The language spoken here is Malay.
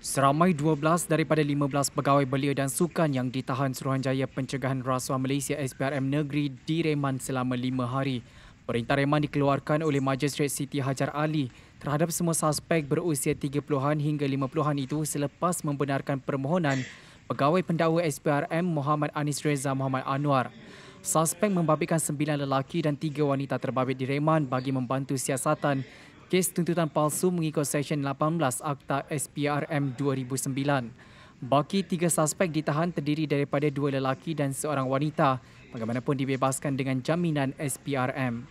Seramai 12 daripada 15 pegawai belia dan sukan yang ditahan Suruhanjaya Pencegahan Rasuah Malaysia SPRM Negeri direman selama 5 hari. Perintah reman dikeluarkan oleh Majistret Siti Hajar Ali terhadap semua suspek berusia 30-an hingga 50-an itu selepas membenarkan permohonan pegawai pendakwa SPRM Muhammad Anis Reza Muhammad Anwar. Suspek membabitkan 9 lelaki dan 3 wanita terbabit direman bagi membantu siasatan kes tuntutan palsu mengikut Seksyen 18 Akta SPRM 2009. Baki tiga suspek ditahan terdiri daripada dua lelaki dan seorang wanita bagaimanapun dibebaskan dengan jaminan SPRM.